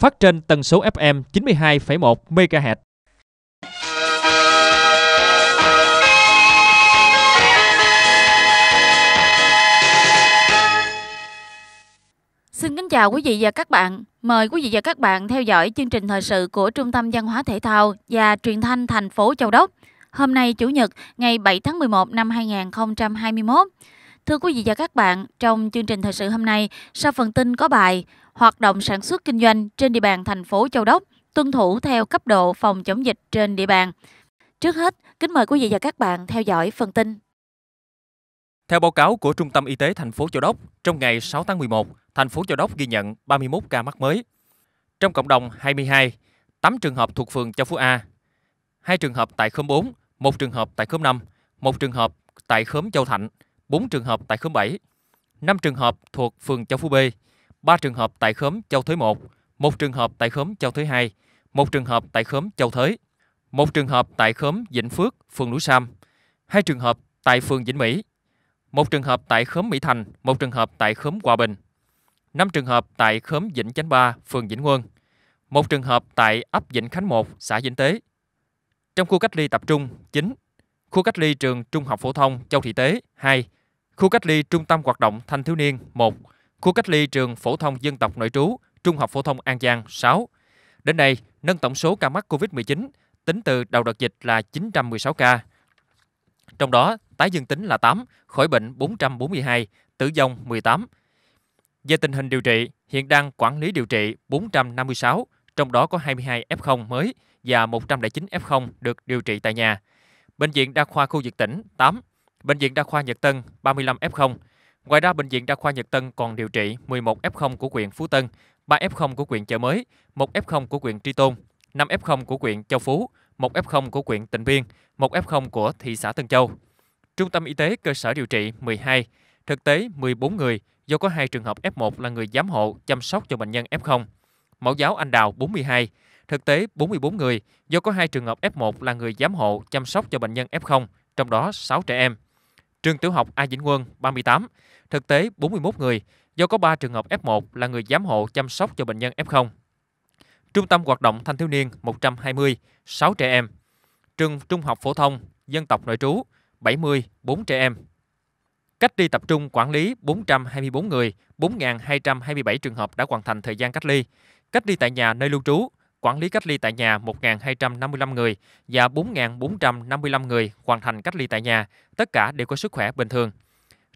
phát trên tần số FM 92,1 MHz. Xin kính chào quý vị và các bạn. Mời quý vị và các bạn theo dõi chương trình thời sự của Trung tâm Văn hóa Thể thao và Truyền thanh thành phố Châu Đốc. Hôm nay Chủ nhật, ngày 7 tháng 11 năm 2021. Thưa quý vị và các bạn, trong chương trình thời sự hôm nay, sau phần tin có bài hoạt động sản xuất kinh doanh trên địa bàn thành phố Châu Đốc tuân thủ theo cấp độ phòng chống dịch trên địa bàn. Trước hết, kính mời quý vị và các bạn theo dõi phần tin. Theo báo cáo của Trung tâm Y tế thành phố Châu Đốc, trong ngày 6 tháng 11, thành phố Châu Đốc ghi nhận 31 ca mắc mới. Trong cộng đồng 22, 8 trường hợp thuộc phường Châu Phú A, 2 trường hợp tại khóm 4, 1 trường hợp tại khóm 5, 1 trường hợp tại khóm Châu Thạnh, 4 trường hợp tại khóm 7, 5 trường hợp thuộc phường Châu Phú B, 3 trường hợp tại khóm Châu Thới 1, 1 trường hợp tại khóm Châu Thới 2, 1 trường hợp tại khóm Châu Thới, 1 trường hợp tại khóm Vĩnh Phước, phường Núi Sam, 2 trường hợp tại phường Vĩnh Mỹ, 1 trường hợp tại khóm Mỹ Thành, 1 trường hợp tại khóm Hòa Bình, 5 trường hợp tại khóm Vĩnh Chánh Ba, phường Vĩnh Quân, 1 trường hợp tại ấp Vĩnh Khánh 1, xã Vĩnh Tế. Trong khu cách ly tập trung 9, khu cách ly trường Trung học phổ thông Châu Thị Tế 2, khu cách ly trung tâm hoạt động thanh thiếu niên 1, khu cách ly trường phổ thông dân tộc nội trú, Trung học phổ thông An Giang 6. Đến nay, nâng tổng số ca mắc COVID-19 tính từ đầu đợt dịch là 916 ca. Trong đó, tái dương tính là 8, khỏi bệnh 442, tử vong 18. Về tình hình điều trị, hiện đang quản lý điều trị 456, trong đó có 22 F0 mới và 109 F0 được điều trị tại nhà. Bệnh viện Đa khoa khu vực tỉnh 8, Bệnh viện Đa khoa Nhật Tân 35 F0, Ngoài ra, Bệnh viện Đa khoa Nhật Tân còn điều trị 11 F0 của huyện Phú Tân, 3 F0 của huyện Chợ Mới, 1 F0 của huyện Tri Tôn, 5 F0 của huyện Châu Phú, 1 F0 của huyện Tịnh Biên, 1 F0 của thị xã Tân Châu. Trung tâm y tế cơ sở điều trị 12, thực tế 14 người do có hai trường hợp F1 là người giám hộ chăm sóc cho bệnh nhân F0. Mẫu giáo Anh Đào 42, thực tế 44 người do có hai trường hợp F1 là người giám hộ chăm sóc cho bệnh nhân F0, trong đó 6 trẻ em. Trường tiểu học A Vĩnh Quân 38, thực tế 41 người, do có 3 trường hợp F1 là người giám hộ chăm sóc cho bệnh nhân F0. Trung tâm hoạt động thanh thiếu niên 120, 6 trẻ em. Trường trung học phổ thông, dân tộc nội trú 70, 4 trẻ em. Cách ly tập trung quản lý 424 người, 4.227 trường hợp đã hoàn thành thời gian cách ly. Cách ly tại nhà nơi lưu trú quản lý cách ly tại nhà 1.255 người và 4.455 người hoàn thành cách ly tại nhà, tất cả đều có sức khỏe bình thường.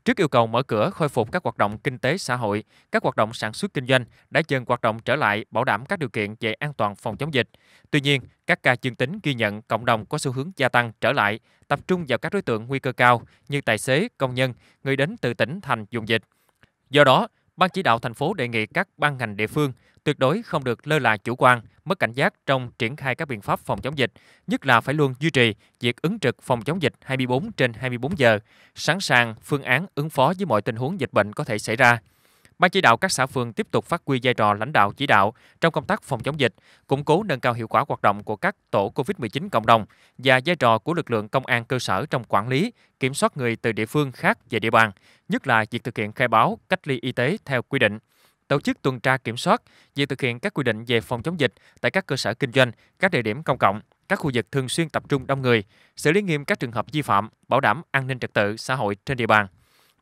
Trước yêu cầu mở cửa khôi phục các hoạt động kinh tế xã hội, các hoạt động sản xuất kinh doanh đã dần hoạt động trở lại bảo đảm các điều kiện về an toàn phòng chống dịch. Tuy nhiên, các ca dương tính ghi nhận cộng đồng có xu hướng gia tăng trở lại, tập trung vào các đối tượng nguy cơ cao như tài xế, công nhân, người đến từ tỉnh thành dùng dịch. Do đó, Ban chỉ đạo thành phố đề nghị các ban ngành địa phương tuyệt đối không được lơ là chủ quan, mất cảnh giác trong triển khai các biện pháp phòng chống dịch, nhất là phải luôn duy trì việc ứng trực phòng chống dịch 24 trên 24 giờ, sẵn sàng phương án ứng phó với mọi tình huống dịch bệnh có thể xảy ra. Ban chỉ đạo các xã phường tiếp tục phát huy vai trò lãnh đạo chỉ đạo trong công tác phòng chống dịch, củng cố nâng cao hiệu quả hoạt động của các tổ COVID-19 cộng đồng và vai trò của lực lượng công an cơ sở trong quản lý, kiểm soát người từ địa phương khác về địa bàn, nhất là việc thực hiện khai báo, cách ly y tế theo quy định tổ chức tuần tra kiểm soát việc thực hiện các quy định về phòng chống dịch tại các cơ sở kinh doanh, các địa điểm công cộng, các khu vực thường xuyên tập trung đông người, xử lý nghiêm các trường hợp vi phạm, bảo đảm an ninh trật tự xã hội trên địa bàn.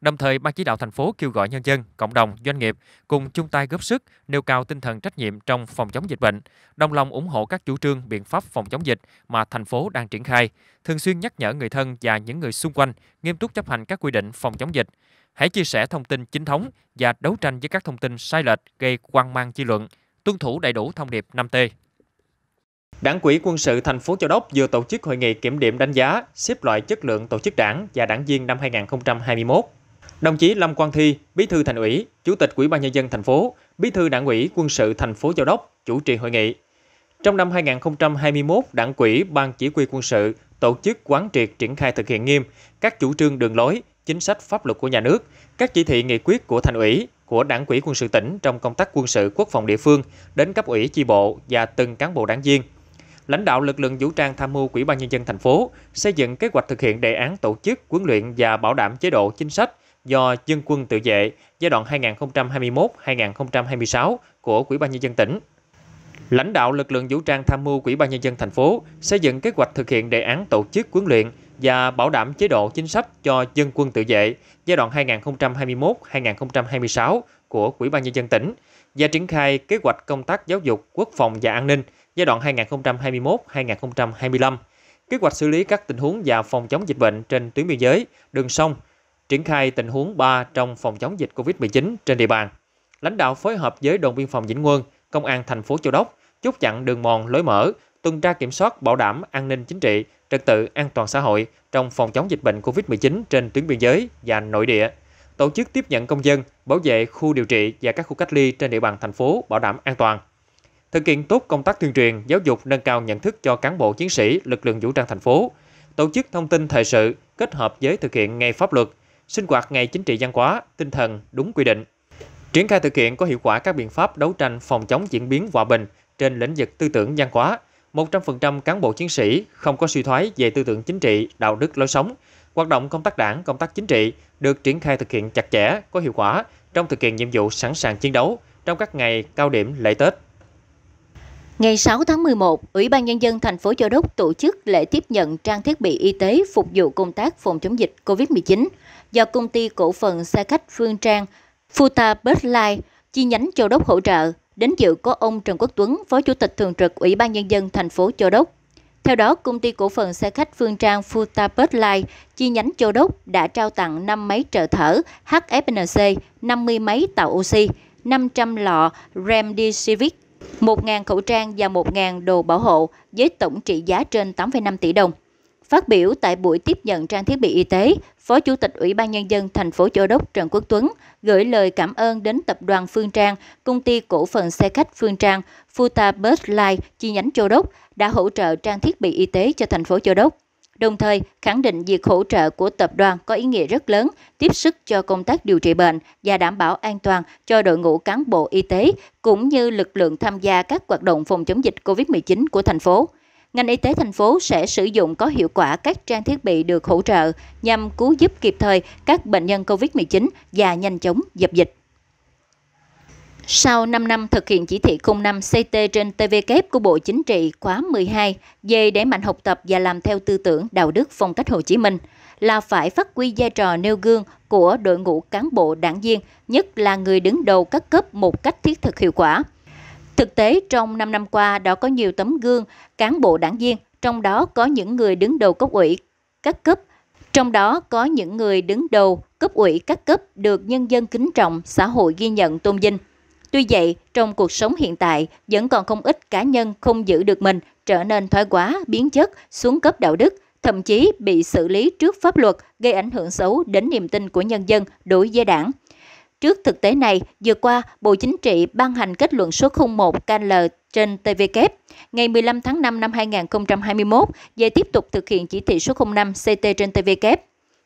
Đồng thời, Ban chỉ đạo thành phố kêu gọi nhân dân, cộng đồng, doanh nghiệp cùng chung tay góp sức, nêu cao tinh thần trách nhiệm trong phòng chống dịch bệnh, đồng lòng ủng hộ các chủ trương, biện pháp phòng chống dịch mà thành phố đang triển khai, thường xuyên nhắc nhở người thân và những người xung quanh nghiêm túc chấp hành các quy định phòng chống dịch hãy chia sẻ thông tin chính thống và đấu tranh với các thông tin sai lệch gây quan mang dư luận, tuân thủ đầy đủ thông điệp 5T. Đảng quỹ quân sự thành phố Châu Đốc vừa tổ chức hội nghị kiểm điểm đánh giá, xếp loại chất lượng tổ chức đảng và đảng viên năm 2021. Đồng chí Lâm Quang Thi, Bí thư Thành ủy, Chủ tịch Ủy ban nhân dân thành phố, Bí thư Đảng ủy quân sự thành phố Châu Đốc chủ trì hội nghị. Trong năm 2021, Đảng quỹ Ban chỉ huy quân sự tổ chức quán triệt triển khai thực hiện nghiêm các chủ trương đường lối, chính sách pháp luật của nhà nước, các chỉ thị nghị quyết của thành ủy, của đảng quỹ quân sự tỉnh trong công tác quân sự quốc phòng địa phương đến cấp ủy chi bộ và từng cán bộ đảng viên. Lãnh đạo lực lượng vũ trang tham mưu Ủy ban nhân dân thành phố xây dựng kế hoạch thực hiện đề án tổ chức huấn luyện và bảo đảm chế độ chính sách do dân quân tự vệ giai đoạn 2021-2026 của Ủy ban nhân dân tỉnh Lãnh đạo lực lượng vũ trang tham mưu Ủy ban nhân dân thành phố xây dựng kế hoạch thực hiện đề án tổ chức huấn luyện và bảo đảm chế độ chính sách cho dân quân tự vệ giai đoạn 2021-2026 của Ủy ban nhân dân tỉnh và triển khai kế hoạch công tác giáo dục, quốc phòng và an ninh giai đoạn 2021-2025. Kế hoạch xử lý các tình huống và phòng chống dịch bệnh trên tuyến biên giới, đường sông, triển khai tình huống 3 trong phòng chống dịch COVID-19 trên địa bàn. Lãnh đạo phối hợp với đồn biên phòng Vĩnh Quân, công an thành phố Châu Đốc chốt chặn đường mòn lối mở, tuần tra kiểm soát bảo đảm an ninh chính trị, trật tự an toàn xã hội trong phòng chống dịch bệnh COVID-19 trên tuyến biên giới và nội địa. Tổ chức tiếp nhận công dân, bảo vệ khu điều trị và các khu cách ly trên địa bàn thành phố bảo đảm an toàn. Thực hiện tốt công tác tuyên truyền, giáo dục nâng cao nhận thức cho cán bộ chiến sĩ lực lượng vũ trang thành phố, tổ chức thông tin thời sự kết hợp với thực hiện ngay pháp luật, sinh hoạt ngày chính trị văn hóa, tinh thần đúng quy định. Triển khai thực hiện có hiệu quả các biện pháp đấu tranh phòng chống diễn biến hòa bình, trên lĩnh vực tư tưởng văn hóa. 100% cán bộ chiến sĩ không có suy thoái về tư tưởng chính trị, đạo đức lối sống. Hoạt động công tác đảng, công tác chính trị được triển khai thực hiện chặt chẽ, có hiệu quả trong thực hiện nhiệm vụ sẵn sàng chiến đấu trong các ngày cao điểm lễ Tết. Ngày 6 tháng 11, Ủy ban Nhân dân thành phố Châu Đốc tổ chức lễ tiếp nhận trang thiết bị y tế phục vụ công tác phòng chống dịch COVID-19 do công ty cổ phần xe khách Phương Trang Futa Bus Line chi nhánh Châu Đốc hỗ trợ. Đến dự có ông Trần Quốc Tuấn, Phó Chủ tịch Thường trực Ủy ban Nhân dân thành phố Châu Đốc. Theo đó, công ty cổ phần xe khách Phương Trang Futapert Line chi nhánh Châu Đốc đã trao tặng 5 máy trợ thở HFNC, 50 máy tạo oxy, 500 lọ Remdesivir, 1.000 khẩu trang và 1.000 đồ bảo hộ với tổng trị giá trên 8,5 tỷ đồng. Phát biểu tại buổi tiếp nhận trang thiết bị y tế, Phó Chủ tịch Ủy ban Nhân dân thành phố Châu Đốc Trần Quốc Tuấn gửi lời cảm ơn đến tập đoàn Phương Trang, công ty cổ phần xe khách Phương Trang, Futa Bus Line chi nhánh Châu Đốc đã hỗ trợ trang thiết bị y tế cho thành phố Châu Đốc. Đồng thời, khẳng định việc hỗ trợ của tập đoàn có ý nghĩa rất lớn, tiếp sức cho công tác điều trị bệnh và đảm bảo an toàn cho đội ngũ cán bộ y tế cũng như lực lượng tham gia các hoạt động phòng chống dịch COVID-19 của thành phố ngành y tế thành phố sẽ sử dụng có hiệu quả các trang thiết bị được hỗ trợ nhằm cứu giúp kịp thời các bệnh nhân COVID-19 và nhanh chóng dập dịch. Sau 5 năm thực hiện chỉ thị 05 CT trên TVK của Bộ Chính trị khóa 12 về đẩy mạnh học tập và làm theo tư tưởng đạo đức phong cách Hồ Chí Minh là phải phát huy vai trò nêu gương của đội ngũ cán bộ đảng viên, nhất là người đứng đầu các cấp một cách thiết thực hiệu quả. Thực tế, trong 5 năm qua đã có nhiều tấm gương cán bộ đảng viên, trong đó có những người đứng đầu cấp ủy các cấp, trong đó có những người đứng đầu cấp ủy các cấp được nhân dân kính trọng, xã hội ghi nhận tôn vinh. Tuy vậy, trong cuộc sống hiện tại vẫn còn không ít cá nhân không giữ được mình, trở nên thoái quá, biến chất, xuống cấp đạo đức, thậm chí bị xử lý trước pháp luật gây ảnh hưởng xấu đến niềm tin của nhân dân đối với đảng. Trước thực tế này, vừa qua, Bộ Chính trị ban hành kết luận số 01 KL trên TVK ngày 15 tháng 5 năm 2021 về tiếp tục thực hiện chỉ thị số 05 CT trên TVK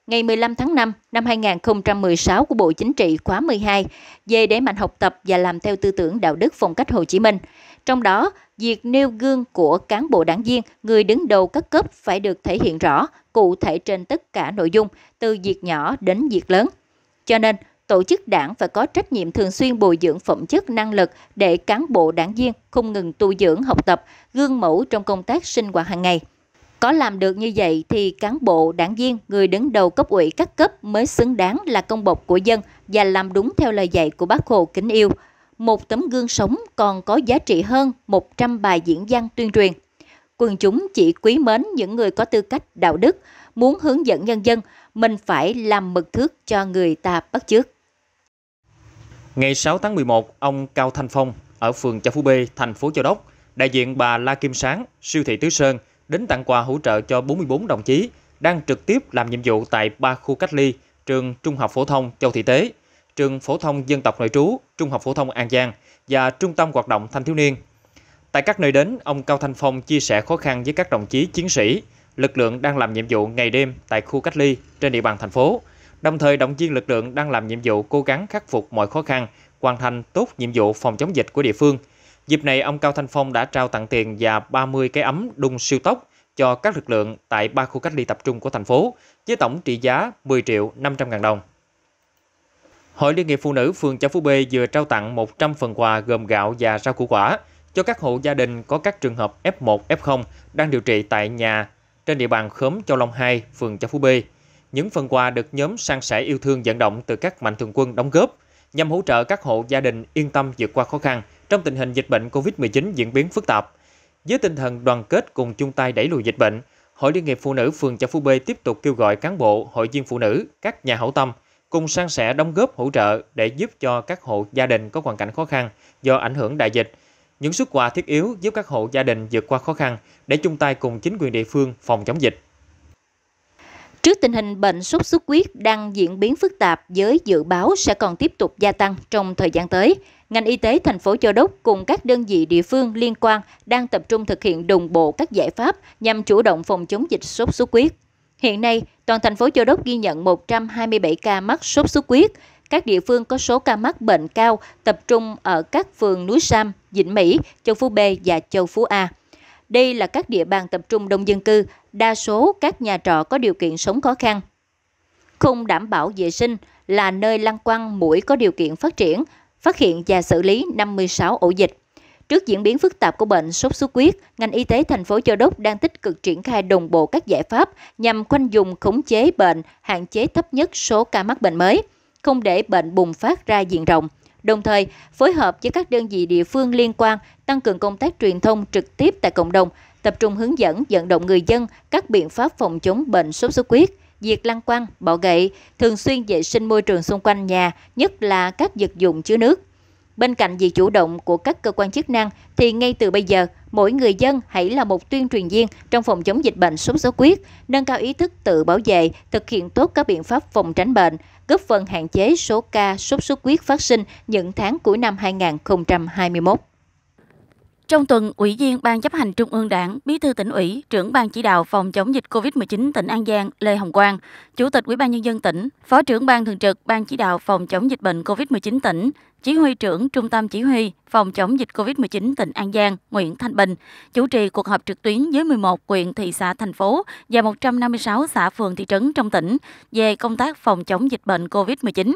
ngày 15 tháng 5 năm 2016 của Bộ Chính trị khóa 12 về đẩy mạnh học tập và làm theo tư tưởng đạo đức phong cách Hồ Chí Minh. Trong đó, việc nêu gương của cán bộ đảng viên, người đứng đầu các cấp phải được thể hiện rõ, cụ thể trên tất cả nội dung, từ việc nhỏ đến việc lớn. Cho nên, tổ chức đảng phải có trách nhiệm thường xuyên bồi dưỡng phẩm chất năng lực để cán bộ đảng viên không ngừng tu dưỡng học tập, gương mẫu trong công tác sinh hoạt hàng ngày. Có làm được như vậy thì cán bộ, đảng viên, người đứng đầu cấp ủy các cấp mới xứng đáng là công bộc của dân và làm đúng theo lời dạy của bác Hồ kính yêu. Một tấm gương sống còn có giá trị hơn 100 bài diễn văn tuyên truyền. Quần chúng chỉ quý mến những người có tư cách đạo đức, muốn hướng dẫn nhân dân, mình phải làm mực thước cho người ta bắt chước. Ngày 6 tháng 11, ông Cao Thanh Phong ở phường Châu Phú B, thành phố Châu Đốc, đại diện bà La Kim Sáng, siêu thị Tứ Sơn đến tặng quà hỗ trợ cho 44 đồng chí đang trực tiếp làm nhiệm vụ tại ba khu cách ly trường Trung học phổ thông Châu Thị Tế, trường phổ thông dân tộc nội trú, Trung học phổ thông An Giang và trung tâm hoạt động thanh thiếu niên. Tại các nơi đến, ông Cao Thanh Phong chia sẻ khó khăn với các đồng chí chiến sĩ, lực lượng đang làm nhiệm vụ ngày đêm tại khu cách ly trên địa bàn thành phố đồng thời động viên lực lượng đang làm nhiệm vụ cố gắng khắc phục mọi khó khăn, hoàn thành tốt nhiệm vụ phòng chống dịch của địa phương. Dịp này, ông Cao Thanh Phong đã trao tặng tiền và 30 cái ấm đun siêu tốc cho các lực lượng tại ba khu cách ly tập trung của thành phố, với tổng trị giá 10 triệu 500 ngàn đồng. Hội Liên hiệp Phụ nữ phường Châu Phú B vừa trao tặng 100 phần quà gồm gạo và rau củ quả cho các hộ gia đình có các trường hợp F1, F0 đang điều trị tại nhà trên địa bàn khóm Châu Long 2, phường Châu Phú B. Những phần quà được nhóm sang sẻ yêu thương vận động từ các mạnh thường quân đóng góp nhằm hỗ trợ các hộ gia đình yên tâm vượt qua khó khăn trong tình hình dịch bệnh COVID-19 diễn biến phức tạp. Với tinh thần đoàn kết cùng chung tay đẩy lùi dịch bệnh, Hội Liên hiệp Phụ nữ phường Chợ Phú B tiếp tục kêu gọi cán bộ, hội viên phụ nữ, các nhà hảo tâm cùng sang sẻ đóng góp hỗ trợ để giúp cho các hộ gia đình có hoàn cảnh khó khăn do ảnh hưởng đại dịch. Những xuất quà thiết yếu giúp các hộ gia đình vượt qua khó khăn để chung tay cùng chính quyền địa phương phòng chống dịch. Trước tình hình bệnh sốt xuất huyết đang diễn biến phức tạp với dự báo sẽ còn tiếp tục gia tăng trong thời gian tới, ngành y tế thành phố Châu Đốc cùng các đơn vị địa phương liên quan đang tập trung thực hiện đồng bộ các giải pháp nhằm chủ động phòng chống dịch sốt xuất huyết. Hiện nay, toàn thành phố Châu Đốc ghi nhận 127 ca mắc sốt xuất huyết. Các địa phương có số ca mắc bệnh cao tập trung ở các phường núi Sam, Vĩnh Mỹ, Châu Phú B và Châu Phú A. Đây là các địa bàn tập trung đông dân cư, đa số các nhà trọ có điều kiện sống khó khăn. Không đảm bảo vệ sinh là nơi lăng quăng mũi có điều kiện phát triển, phát hiện và xử lý 56 ổ dịch. Trước diễn biến phức tạp của bệnh sốt xuất huyết, ngành y tế thành phố Châu Đốc đang tích cực triển khai đồng bộ các giải pháp nhằm khoanh vùng khống chế bệnh, hạn chế thấp nhất số ca mắc bệnh mới, không để bệnh bùng phát ra diện rộng đồng thời phối hợp với các đơn vị địa phương liên quan tăng cường công tác truyền thông trực tiếp tại cộng đồng, tập trung hướng dẫn vận động người dân các biện pháp phòng chống bệnh sốt xuất huyết, diệt lăng quăng, bọ gậy, thường xuyên vệ sinh môi trường xung quanh nhà, nhất là các vật dụng chứa nước. Bên cạnh việc chủ động của các cơ quan chức năng thì ngay từ bây giờ, mỗi người dân hãy là một tuyên truyền viên trong phòng chống dịch bệnh sốt xuất huyết, nâng cao ý thức tự bảo vệ, thực hiện tốt các biện pháp phòng tránh bệnh, góp phần hạn chế số ca sốt xuất huyết phát sinh những tháng cuối năm 2021. Trong tuần, Ủy viên Ban chấp hành Trung ương Đảng, Bí thư tỉnh ủy, trưởng Ban chỉ đạo phòng chống dịch COVID-19 tỉnh An Giang Lê Hồng Quang, Chủ tịch Ủy ban Nhân dân tỉnh, Phó trưởng Ban thường trực Ban chỉ đạo phòng chống dịch bệnh COVID-19 tỉnh, Chỉ huy trưởng Trung tâm Chỉ huy phòng chống dịch COVID-19 tỉnh An Giang Nguyễn Thanh Bình chủ trì cuộc họp trực tuyến với 11 huyện, thị xã, thành phố và 156 xã phường thị trấn trong tỉnh về công tác phòng chống dịch bệnh COVID-19.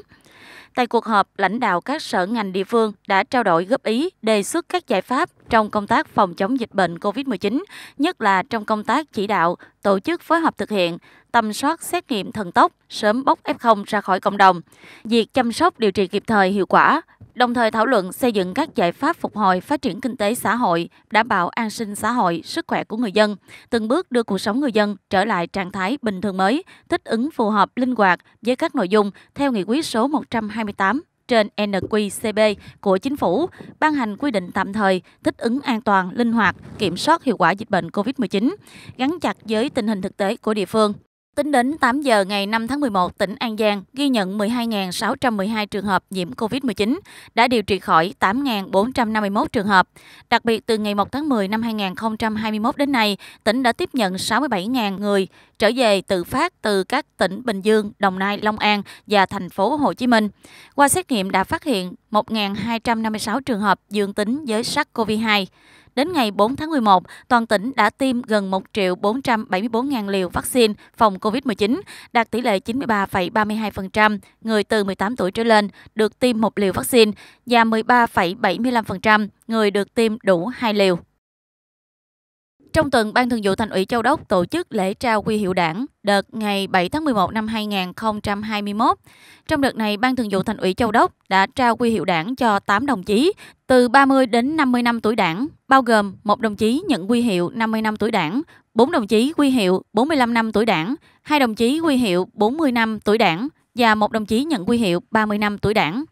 Tại cuộc họp, lãnh đạo các sở ngành địa phương đã trao đổi góp ý, đề xuất các giải pháp trong công tác phòng chống dịch bệnh COVID-19, nhất là trong công tác chỉ đạo, tổ chức phối hợp thực hiện, tầm soát xét nghiệm thần tốc, sớm bóc F0 ra khỏi cộng đồng. Việc chăm sóc điều trị kịp thời hiệu quả đồng thời thảo luận xây dựng các giải pháp phục hồi phát triển kinh tế xã hội, đảm bảo an sinh xã hội, sức khỏe của người dân, từng bước đưa cuộc sống người dân trở lại trạng thái bình thường mới, thích ứng phù hợp linh hoạt với các nội dung theo nghị quyết số 128 trên NQCB của chính phủ ban hành quy định tạm thời thích ứng an toàn, linh hoạt, kiểm soát hiệu quả dịch bệnh COVID-19, gắn chặt với tình hình thực tế của địa phương. Tính đến 8 giờ ngày 5 tháng 11, tỉnh An Giang ghi nhận 12.612 trường hợp nhiễm COVID-19, đã điều trị khỏi 8.451 trường hợp. Đặc biệt, từ ngày 1 tháng 10 năm 2021 đến nay, tỉnh đã tiếp nhận 67.000 người trở về tự phát từ các tỉnh Bình Dương, Đồng Nai, Long An và thành phố Hồ Chí Minh. Qua xét nghiệm đã phát hiện 1.256 trường hợp dương tính với SARS-CoV-2. Đến ngày 4 tháng 11, toàn tỉnh đã tiêm gần 1 triệu 474.000 liều vaccine phòng COVID-19, đạt tỷ lệ 93,32% người từ 18 tuổi trở lên được tiêm một liều vaccine và 13,75% người được tiêm đủ hai liều. Trong tuần, Ban Thường vụ Thành ủy Châu Đốc tổ chức lễ trao quy hiệu đảng đợt ngày 7 tháng 11 năm 2021. Trong đợt này, Ban Thường vụ Thành ủy Châu Đốc đã trao quy hiệu đảng cho 8 đồng chí từ 30 đến 50 năm tuổi đảng, bao gồm một đồng chí nhận quy hiệu 50 năm tuổi đảng, 4 đồng chí quy hiệu 45 năm tuổi đảng, hai đồng chí quy hiệu 40 năm tuổi đảng và một đồng chí nhận quy hiệu 30 năm tuổi đảng.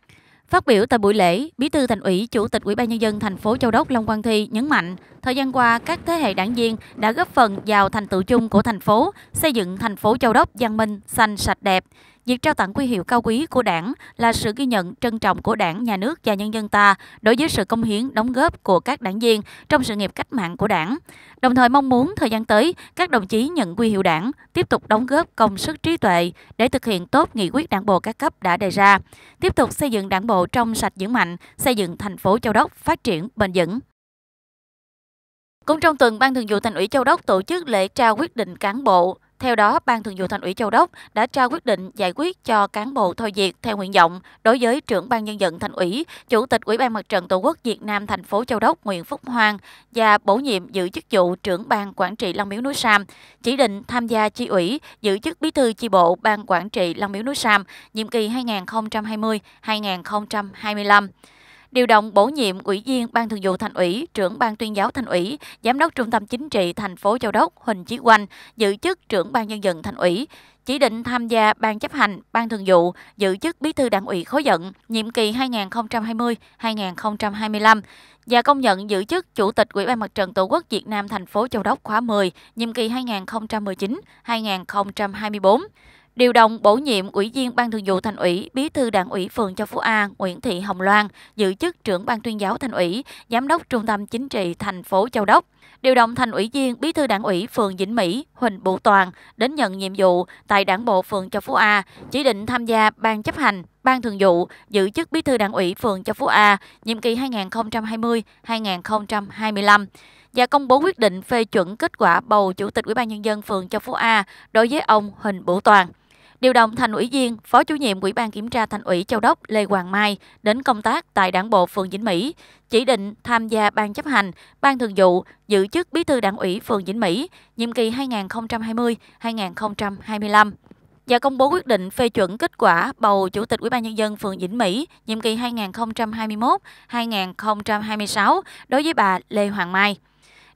Phát biểu tại buổi lễ, Bí thư Thành ủy, Chủ tịch Ủy ban nhân dân thành phố Châu Đốc Long Quang Thi nhấn mạnh, thời gian qua các thế hệ đảng viên đã góp phần vào thành tựu chung của thành phố, xây dựng thành phố Châu Đốc văn minh, xanh sạch đẹp. Việc trao tặng quy hiệu cao quý của Đảng là sự ghi nhận trân trọng của Đảng, nhà nước và nhân dân ta đối với sự công hiến, đóng góp của các đảng viên trong sự nghiệp cách mạng của Đảng. Đồng thời mong muốn thời gian tới, các đồng chí nhận quy hiệu Đảng tiếp tục đóng góp công sức trí tuệ để thực hiện tốt nghị quyết Đảng bộ các cấp đã đề ra, tiếp tục xây dựng Đảng bộ trong sạch vững mạnh, xây dựng thành phố Châu Đốc phát triển bền vững. Cũng trong tuần, Ban Thường vụ Thành ủy Châu Đốc tổ chức lễ trao quyết định cán bộ theo đó, Ban Thường vụ Thành ủy Châu Đốc đã trao quyết định giải quyết cho cán bộ thôi việc theo nguyện vọng đối với trưởng ban nhân dân Thành ủy, Chủ tịch Ủy ban Mặt trận Tổ quốc Việt Nam thành phố Châu Đốc Nguyễn Phúc Hoàng và bổ nhiệm giữ chức vụ trưởng ban quản trị Long Miếu núi Sam, chỉ định tham gia chi ủy, giữ chức bí thư chi bộ ban quản trị Long Miếu núi Sam nhiệm kỳ 2020-2025 điều động bổ nhiệm ủy viên Ban Thường vụ Thành ủy, trưởng Ban Tuyên giáo Thành ủy, Giám đốc Trung tâm Chính trị thành phố Châu Đốc Huỳnh Chí quanh giữ chức trưởng Ban Nhân dân Thành ủy, chỉ định tham gia Ban chấp hành, Ban thường vụ, giữ chức Bí thư Đảng ủy khối Dận nhiệm kỳ 2020-2025 và công nhận giữ chức Chủ tịch Ủy ban Mặt trận Tổ quốc Việt Nam thành phố Châu Đốc khóa 10, nhiệm kỳ 2019-2024. Điều động bổ nhiệm Ủy viên Ban Thường vụ Thành ủy, Bí thư Đảng ủy phường Châu Phú A Nguyễn Thị Hồng Loan giữ chức trưởng Ban tuyên giáo Thành ủy, Giám đốc Trung tâm Chính trị thành phố Châu Đốc. Điều động thành ủy viên Bí thư Đảng ủy phường Vĩnh Mỹ Huỳnh Bù Toàn đến nhận nhiệm vụ tại Đảng bộ phường Châu Phú A, chỉ định tham gia ban chấp hành, ban thường vụ, giữ chức Bí thư Đảng ủy phường Châu Phú A nhiệm kỳ 2020-2025 và công bố quyết định phê chuẩn kết quả bầu chủ tịch Ủy ban nhân dân phường Châu Phú A đối với ông Huỳnh Bửu Toàn. Điều động thành ủy viên, phó chủ nhiệm Ủy ban kiểm tra thành ủy Châu Đốc Lê Hoàng Mai đến công tác tại Đảng bộ phường Vĩnh Mỹ, chỉ định tham gia ban chấp hành, ban thường vụ, giữ chức bí thư Đảng ủy phường Vĩnh Mỹ nhiệm kỳ 2020-2025 và công bố quyết định phê chuẩn kết quả bầu chủ tịch Ủy ban nhân dân phường Vĩnh Mỹ nhiệm kỳ 2021-2026 đối với bà Lê Hoàng Mai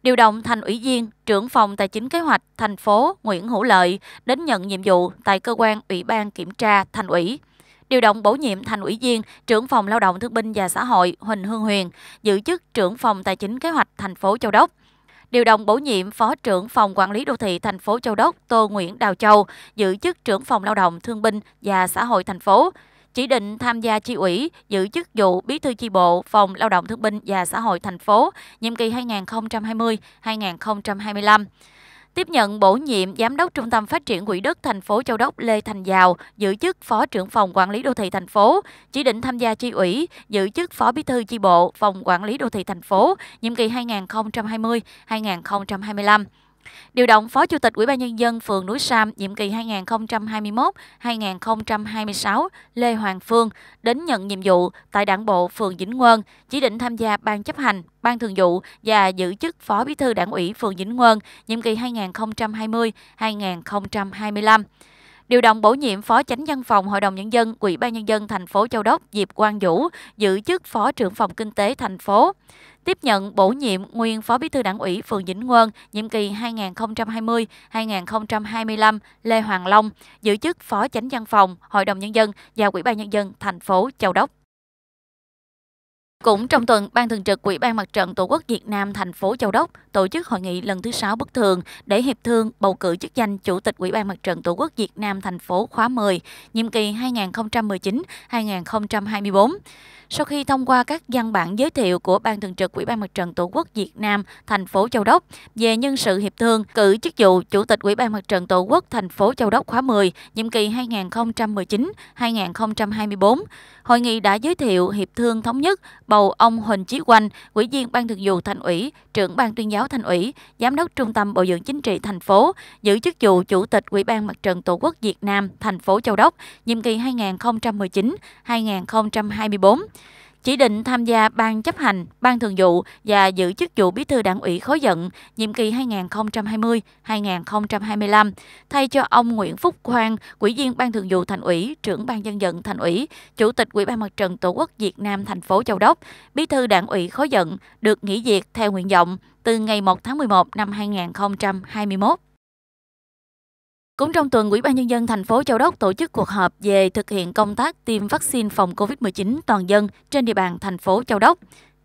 điều động thành ủy viên, trưởng phòng tài chính kế hoạch thành phố Nguyễn Hữu Lợi đến nhận nhiệm vụ tại cơ quan Ủy ban kiểm tra thành ủy. Điều động bổ nhiệm thành ủy viên, trưởng phòng lao động thương binh và xã hội Huỳnh Hương Huyền giữ chức trưởng phòng tài chính kế hoạch thành phố Châu Đốc. Điều động bổ nhiệm Phó trưởng phòng quản lý đô thị thành phố Châu Đốc Tô Nguyễn Đào Châu giữ chức trưởng phòng lao động thương binh và xã hội thành phố chỉ định tham gia chi ủy, giữ chức vụ Bí thư chi bộ Phòng Lao động Thương binh và Xã hội thành phố nhiệm kỳ 2020-2025 tiếp nhận bổ nhiệm giám đốc trung tâm phát triển quỹ đất thành phố Châu Đốc Lê Thành Giàu giữ chức phó trưởng phòng quản lý đô thị thành phố, chỉ định tham gia chi ủy, giữ chức phó bí thư chi bộ phòng quản lý đô thị thành phố nhiệm kỳ 2020-2025. Điều động Phó Chủ tịch Ủy ban nhân dân phường Núi Sam nhiệm kỳ 2021-2026 Lê Hoàng Phương đến nhận nhiệm vụ tại Đảng bộ phường Vĩnh quân chỉ định tham gia ban chấp hành, ban thường vụ và giữ chức Phó Bí thư Đảng ủy phường Vĩnh quân nhiệm kỳ 2020-2025 điều động bổ nhiệm phó chánh văn phòng Hội đồng nhân dân Ủy ban nhân dân thành phố Châu Đốc Diệp Quang Vũ giữ chức phó trưởng phòng kinh tế thành phố tiếp nhận bổ nhiệm nguyên Phó Bí thư Đảng ủy phường Vĩnh Ngươn nhiệm kỳ 2020-2025 Lê Hoàng Long giữ chức Phó Chánh văn phòng Hội đồng nhân dân và Ủy ban nhân dân thành phố Châu Đốc. Cũng trong tuần, Ban Thường trực Ủy ban Mặt trận Tổ quốc Việt Nam thành phố Châu Đốc tổ chức hội nghị lần thứ 6 bất thường để hiệp thương bầu cử chức danh Chủ tịch Ủy ban Mặt trận Tổ quốc Việt Nam thành phố khóa 10, nhiệm kỳ 2019-2024. Sau khi thông qua các văn bản giới thiệu của Ban Thường trực Ủy ban Mặt trận Tổ quốc Việt Nam thành phố Châu Đốc về nhân sự hiệp thương cử chức vụ Chủ tịch Ủy ban Mặt trận Tổ quốc thành phố Châu Đốc khóa 10, nhiệm kỳ 2019-2024, hội nghị đã giới thiệu hiệp thương thống nhất bầu ông Huỳnh Chí Quanh, Ủy viên Ban Thường vụ Thành ủy, trưởng Ban tuyên giáo Thành ủy, Giám đốc Trung tâm Bộ dưỡng Chính trị thành phố, giữ chức vụ Chủ tịch Ủy ban Mặt trận Tổ quốc Việt Nam thành phố Châu Đốc, nhiệm kỳ 2019-2024 chỉ định tham gia ban chấp hành, ban thường vụ và giữ chức vụ bí thư đảng ủy khối dận nhiệm kỳ 2020-2025 thay cho ông Nguyễn Phúc Khoan, ủy viên ban thường vụ thành ủy, trưởng ban dân vận thành ủy, chủ tịch Ủy ban Mặt trận Tổ quốc Việt Nam thành phố Châu Đốc, bí thư đảng ủy khối dận được nghỉ việc theo nguyện vọng từ ngày 1 tháng 11 năm 2021. Cũng trong tuần, Ủy ban Nhân dân thành phố Châu Đốc tổ chức cuộc họp về thực hiện công tác tiêm vaccine phòng COVID-19 toàn dân trên địa bàn thành phố Châu Đốc.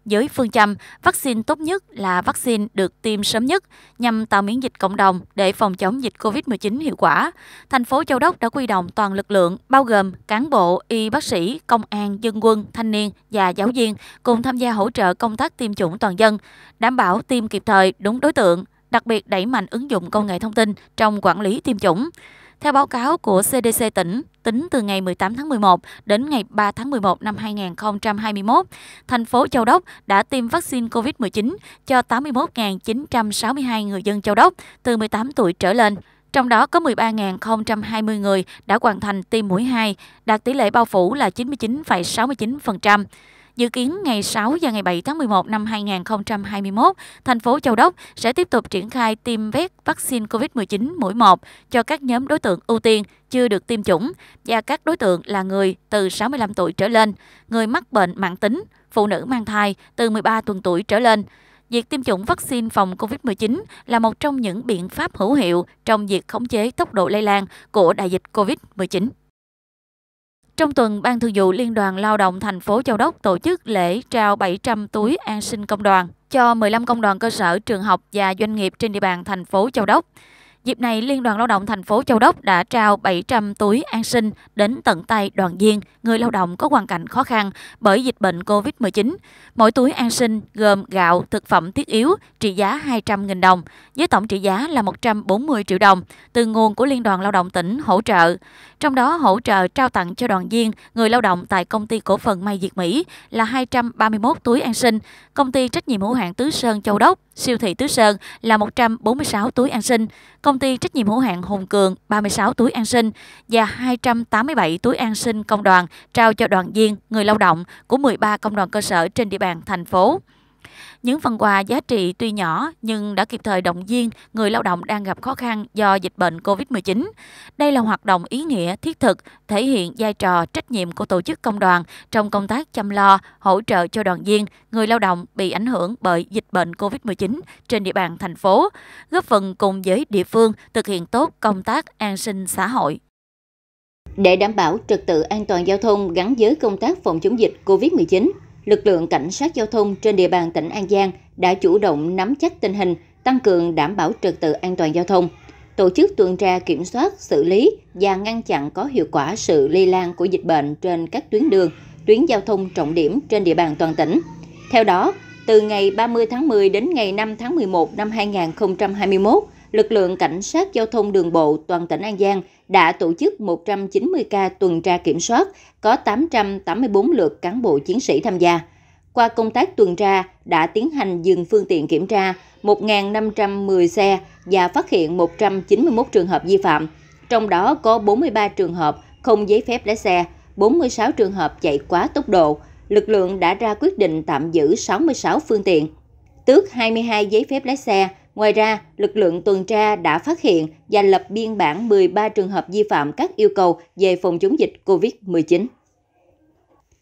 Với phương châm, vaccine tốt nhất là vaccine được tiêm sớm nhất nhằm tạo miễn dịch cộng đồng để phòng chống dịch COVID-19 hiệu quả. Thành phố Châu Đốc đã quy động toàn lực lượng, bao gồm cán bộ, y bác sĩ, công an, dân quân, thanh niên và giáo viên cùng tham gia hỗ trợ công tác tiêm chủng toàn dân, đảm bảo tiêm kịp thời đúng đối tượng, đặc biệt đẩy mạnh ứng dụng công nghệ thông tin trong quản lý tiêm chủng. Theo báo cáo của CDC tỉnh, tính từ ngày 18 tháng 11 đến ngày 3 tháng 11 năm 2021, thành phố Châu Đốc đã tiêm vaccine COVID-19 cho 81.962 người dân Châu Đốc từ 18 tuổi trở lên. Trong đó có 13.020 người đã hoàn thành tiêm mũi 2, đạt tỷ lệ bao phủ là 99,69%. Dự kiến ngày 6 và ngày 7 tháng 11 năm 2021, thành phố Châu Đốc sẽ tiếp tục triển khai tiêm vét vaccine COVID-19 mũi 1 cho các nhóm đối tượng ưu tiên chưa được tiêm chủng và các đối tượng là người từ 65 tuổi trở lên, người mắc bệnh mạng tính, phụ nữ mang thai từ 13 tuần tuổi trở lên. Việc tiêm chủng vaccine phòng COVID-19 là một trong những biện pháp hữu hiệu trong việc khống chế tốc độ lây lan của đại dịch COVID-19. Trong tuần, Ban Thường vụ Liên đoàn Lao động thành phố Châu Đốc tổ chức lễ trao 700 túi an sinh công đoàn cho 15 công đoàn cơ sở, trường học và doanh nghiệp trên địa bàn thành phố Châu Đốc. Dịp này, Liên đoàn Lao động thành phố Châu Đốc đã trao 700 túi an sinh đến tận tay đoàn viên, người lao động có hoàn cảnh khó khăn bởi dịch bệnh COVID-19. Mỗi túi an sinh gồm gạo, thực phẩm thiết yếu trị giá 200.000 đồng, với tổng trị giá là 140 triệu đồng từ nguồn của Liên đoàn Lao động tỉnh hỗ trợ trong đó hỗ trợ trao tặng cho đoàn viên người lao động tại công ty cổ phần may Việt Mỹ là 231 túi an sinh, công ty trách nhiệm hữu hạn Tứ Sơn Châu Đốc, siêu thị Tứ Sơn là 146 túi an sinh, công ty trách nhiệm hữu hạn Hùng Cường 36 túi an sinh và 287 túi an sinh công đoàn trao cho đoàn viên người lao động của 13 công đoàn cơ sở trên địa bàn thành phố. Những phần quà giá trị tuy nhỏ nhưng đã kịp thời động viên người lao động đang gặp khó khăn do dịch bệnh COVID-19. Đây là hoạt động ý nghĩa thiết thực, thể hiện vai trò trách nhiệm của tổ chức công đoàn trong công tác chăm lo, hỗ trợ cho đoàn viên, người lao động bị ảnh hưởng bởi dịch bệnh COVID-19 trên địa bàn thành phố, góp phần cùng với địa phương thực hiện tốt công tác an sinh xã hội. Để đảm bảo trật tự an toàn giao thông gắn với công tác phòng chống dịch COVID-19, lực lượng cảnh sát giao thông trên địa bàn tỉnh An Giang đã chủ động nắm chắc tình hình, tăng cường đảm bảo trật tự an toàn giao thông, tổ chức tuần tra kiểm soát, xử lý và ngăn chặn có hiệu quả sự lây lan của dịch bệnh trên các tuyến đường, tuyến giao thông trọng điểm trên địa bàn toàn tỉnh. Theo đó, từ ngày 30 tháng 10 đến ngày 5 tháng 11 năm 2021, lực lượng cảnh sát giao thông đường bộ toàn tỉnh An Giang – đã tổ chức 190 ca tuần tra kiểm soát, có 884 lượt cán bộ chiến sĩ tham gia. Qua công tác tuần tra đã tiến hành dừng phương tiện kiểm tra 1.510 xe và phát hiện 191 trường hợp vi phạm, trong đó có 43 trường hợp không giấy phép lái xe, 46 trường hợp chạy quá tốc độ. Lực lượng đã ra quyết định tạm giữ 66 phương tiện, tước 22 giấy phép lái xe, Ngoài ra, lực lượng tuần tra đã phát hiện và lập biên bản 13 trường hợp vi phạm các yêu cầu về phòng chống dịch COVID-19.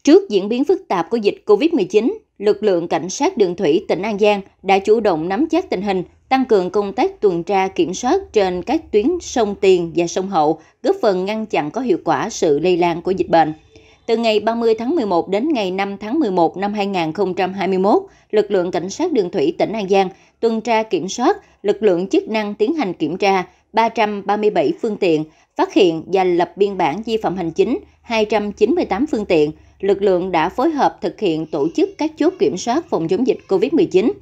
Trước diễn biến phức tạp của dịch COVID-19, lực lượng cảnh sát đường thủy tỉnh An Giang đã chủ động nắm chắc tình hình, tăng cường công tác tuần tra kiểm soát trên các tuyến sông Tiền và sông Hậu, góp phần ngăn chặn có hiệu quả sự lây lan của dịch bệnh. Từ ngày 30 tháng 11 đến ngày 5 tháng 11 năm 2021, lực lượng cảnh sát đường thủy tỉnh An Giang tuần tra kiểm soát, lực lượng chức năng tiến hành kiểm tra 337 phương tiện, phát hiện và lập biên bản vi phạm hành chính 298 phương tiện. Lực lượng đã phối hợp thực hiện tổ chức các chốt kiểm soát phòng chống dịch COVID-19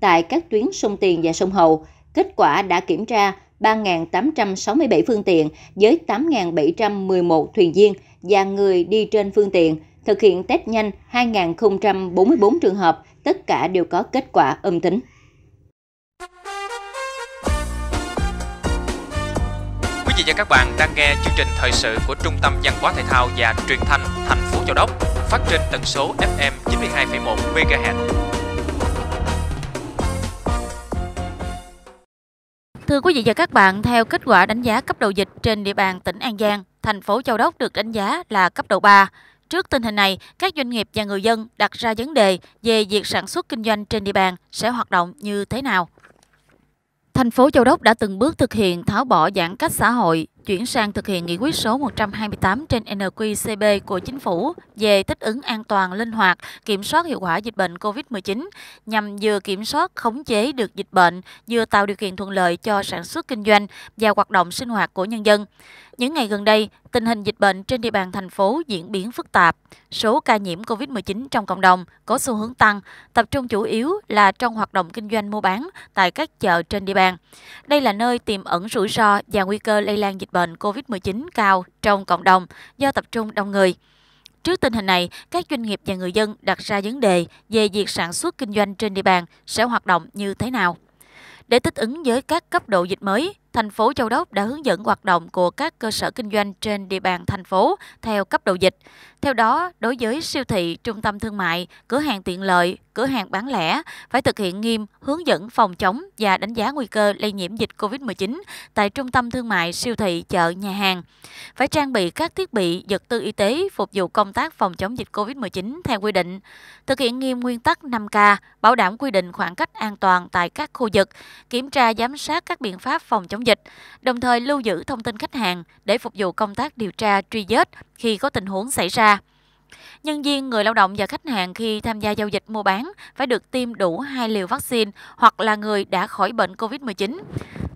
tại các tuyến sông Tiền và sông Hậu. Kết quả đã kiểm tra 3.867 phương tiện với 8.711 thuyền viên và người đi trên phương tiện, thực hiện test nhanh 2.044 trường hợp, tất cả đều có kết quả âm tính. vị và các bạn đang nghe chương trình thời sự của Trung tâm Văn hóa Thể thao và Truyền thanh thành phố Châu Đốc phát trên tần số FM 92,1 MHz. Thưa quý vị và các bạn, theo kết quả đánh giá cấp độ dịch trên địa bàn tỉnh An Giang, thành phố Châu Đốc được đánh giá là cấp độ 3. Trước tình hình này, các doanh nghiệp và người dân đặt ra vấn đề về việc sản xuất kinh doanh trên địa bàn sẽ hoạt động như thế nào. Thành phố Châu Đốc đã từng bước thực hiện tháo bỏ giãn cách xã hội, chuyển sang thực hiện nghị quyết số 128 trên NQCB của Chính phủ về thích ứng an toàn, linh hoạt, kiểm soát hiệu quả dịch bệnh COVID-19 nhằm vừa kiểm soát, khống chế được dịch bệnh, vừa tạo điều kiện thuận lợi cho sản xuất kinh doanh và hoạt động sinh hoạt của nhân dân. Những ngày gần đây, tình hình dịch bệnh trên địa bàn thành phố diễn biến phức tạp. Số ca nhiễm COVID-19 trong cộng đồng có xu hướng tăng, tập trung chủ yếu là trong hoạt động kinh doanh mua bán tại các chợ trên địa bàn. Đây là nơi tiềm ẩn rủi ro và nguy cơ lây lan dịch bệnh COVID-19 cao trong cộng đồng do tập trung đông người. Trước tình hình này, các doanh nghiệp và người dân đặt ra vấn đề về việc sản xuất kinh doanh trên địa bàn sẽ hoạt động như thế nào. Để thích ứng với các cấp độ dịch mới, Thành phố Châu Đốc đã hướng dẫn hoạt động của các cơ sở kinh doanh trên địa bàn thành phố theo cấp độ dịch. Theo đó, đối với siêu thị, trung tâm thương mại, cửa hàng tiện lợi, cửa hàng bán lẻ phải thực hiện nghiêm hướng dẫn phòng chống và đánh giá nguy cơ lây nhiễm dịch COVID-19 tại trung tâm thương mại, siêu thị, chợ, nhà hàng. Phải trang bị các thiết bị vật tư y tế phục vụ công tác phòng chống dịch COVID-19 theo quy định. Thực hiện nghiêm nguyên tắc 5K, bảo đảm quy định khoảng cách an toàn tại các khu vực, kiểm tra giám sát các biện pháp phòng chống dịch, đồng thời lưu giữ thông tin khách hàng để phục vụ công tác điều tra truy vết khi có tình huống xảy ra. Nhân viên, người lao động và khách hàng khi tham gia giao dịch mua bán phải được tiêm đủ hai liều vaccine hoặc là người đã khỏi bệnh COVID-19.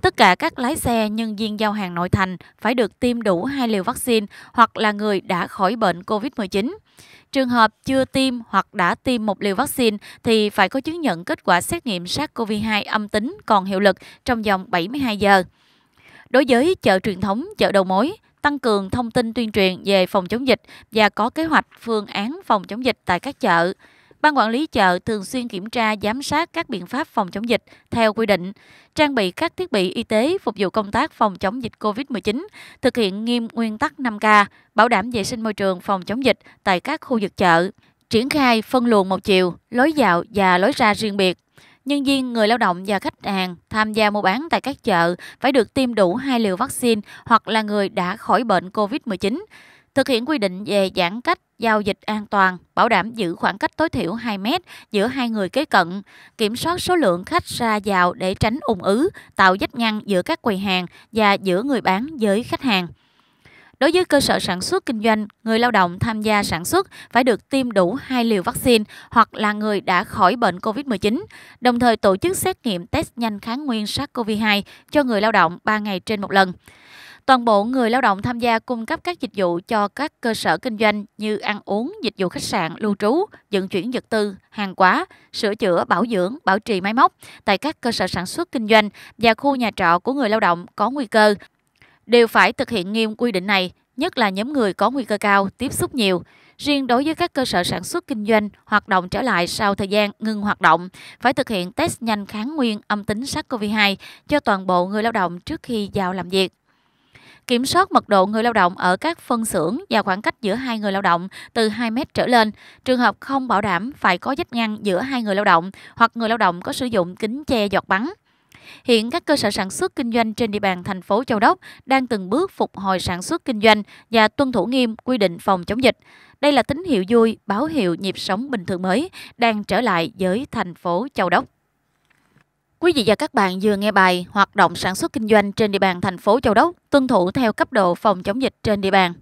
Tất cả các lái xe, nhân viên giao hàng nội thành phải được tiêm đủ hai liều vaccine hoặc là người đã khỏi bệnh COVID-19. Trường hợp chưa tiêm hoặc đã tiêm một liều vaccine thì phải có chứng nhận kết quả xét nghiệm SARS-CoV-2 âm tính còn hiệu lực trong vòng 72 giờ. Đối với chợ truyền thống, chợ đầu mối, tăng cường thông tin tuyên truyền về phòng chống dịch và có kế hoạch phương án phòng chống dịch tại các chợ. Ban quản lý chợ thường xuyên kiểm tra, giám sát các biện pháp phòng chống dịch theo quy định, trang bị các thiết bị y tế phục vụ công tác phòng chống dịch COVID-19, thực hiện nghiêm nguyên tắc 5K, bảo đảm vệ sinh môi trường phòng chống dịch tại các khu vực chợ triển khai phân luồng một chiều, lối dạo và lối ra riêng biệt Nhân viên, người lao động và khách hàng tham gia mua bán tại các chợ phải được tiêm đủ hai liều vaccine hoặc là người đã khỏi bệnh COVID-19 thực hiện quy định về giãn cách giao dịch an toàn, bảo đảm giữ khoảng cách tối thiểu 2 mét giữa hai người kế cận, kiểm soát số lượng khách ra vào để tránh ủng ứ, tạo vách ngăn giữa các quầy hàng và giữa người bán với khách hàng. Đối với cơ sở sản xuất kinh doanh, người lao động tham gia sản xuất phải được tiêm đủ hai liều vaccine hoặc là người đã khỏi bệnh COVID-19, đồng thời tổ chức xét nghiệm test nhanh kháng nguyên SARS-CoV-2 cho người lao động 3 ngày trên một lần. Toàn bộ người lao động tham gia cung cấp các dịch vụ cho các cơ sở kinh doanh như ăn uống, dịch vụ khách sạn, lưu trú, vận chuyển vật tư, hàng hóa, sửa chữa, bảo dưỡng, bảo trì máy móc tại các cơ sở sản xuất kinh doanh và khu nhà trọ của người lao động có nguy cơ đều phải thực hiện nghiêm quy định này, nhất là nhóm người có nguy cơ cao, tiếp xúc nhiều. Riêng đối với các cơ sở sản xuất kinh doanh hoạt động trở lại sau thời gian ngừng hoạt động, phải thực hiện test nhanh kháng nguyên âm tính SARS-CoV-2 cho toàn bộ người lao động trước khi vào làm việc kiểm soát mật độ người lao động ở các phân xưởng và khoảng cách giữa hai người lao động từ 2 mét trở lên. Trường hợp không bảo đảm phải có vách ngăn giữa hai người lao động hoặc người lao động có sử dụng kính che giọt bắn. Hiện các cơ sở sản xuất kinh doanh trên địa bàn thành phố Châu Đốc đang từng bước phục hồi sản xuất kinh doanh và tuân thủ nghiêm quy định phòng chống dịch. Đây là tín hiệu vui, báo hiệu nhịp sống bình thường mới đang trở lại với thành phố Châu Đốc. Quý vị và các bạn vừa nghe bài Hoạt động sản xuất kinh doanh trên địa bàn thành phố Châu Đốc tuân thủ theo cấp độ phòng chống dịch trên địa bàn.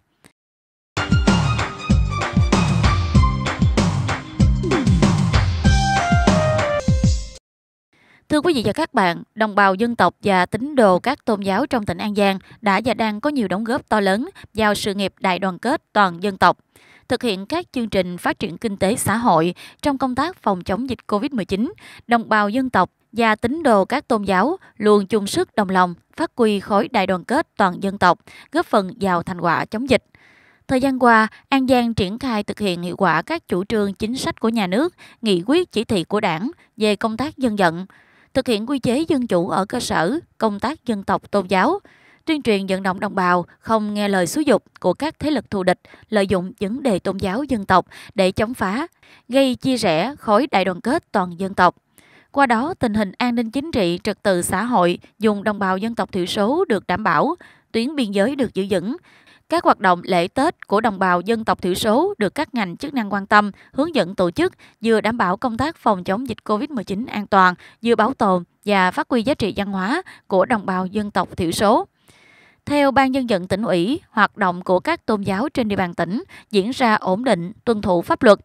Thưa quý vị và các bạn, đồng bào dân tộc và tín đồ các tôn giáo trong tỉnh An Giang đã và đang có nhiều đóng góp to lớn vào sự nghiệp đại đoàn kết toàn dân tộc thực hiện các chương trình phát triển kinh tế xã hội trong công tác phòng chống dịch COVID-19, đồng bào dân tộc và tín đồ các tôn giáo luôn chung sức đồng lòng phát huy khối đại đoàn kết toàn dân tộc, góp phần vào thành quả chống dịch. Thời gian qua, An Giang triển khai thực hiện hiệu quả các chủ trương chính sách của nhà nước, nghị quyết chỉ thị của đảng về công tác dân vận, thực hiện quy chế dân chủ ở cơ sở, công tác dân tộc tôn giáo, tuyên truyền vận động đồng bào không nghe lời xúi dục của các thế lực thù địch lợi dụng vấn đề tôn giáo dân tộc để chống phá, gây chia rẽ khối đại đoàn kết toàn dân tộc. Qua đó, tình hình an ninh chính trị, trật tự xã hội dùng đồng bào dân tộc thiểu số được đảm bảo, tuyến biên giới được giữ vững, các hoạt động lễ Tết của đồng bào dân tộc thiểu số được các ngành chức năng quan tâm, hướng dẫn tổ chức, vừa đảm bảo công tác phòng chống dịch COVID-19 an toàn, vừa bảo tồn và phát huy giá trị văn hóa của đồng bào dân tộc thiểu số. Theo Ban dân vận tỉnh ủy, hoạt động của các tôn giáo trên địa bàn tỉnh diễn ra ổn định, tuân thủ pháp luật.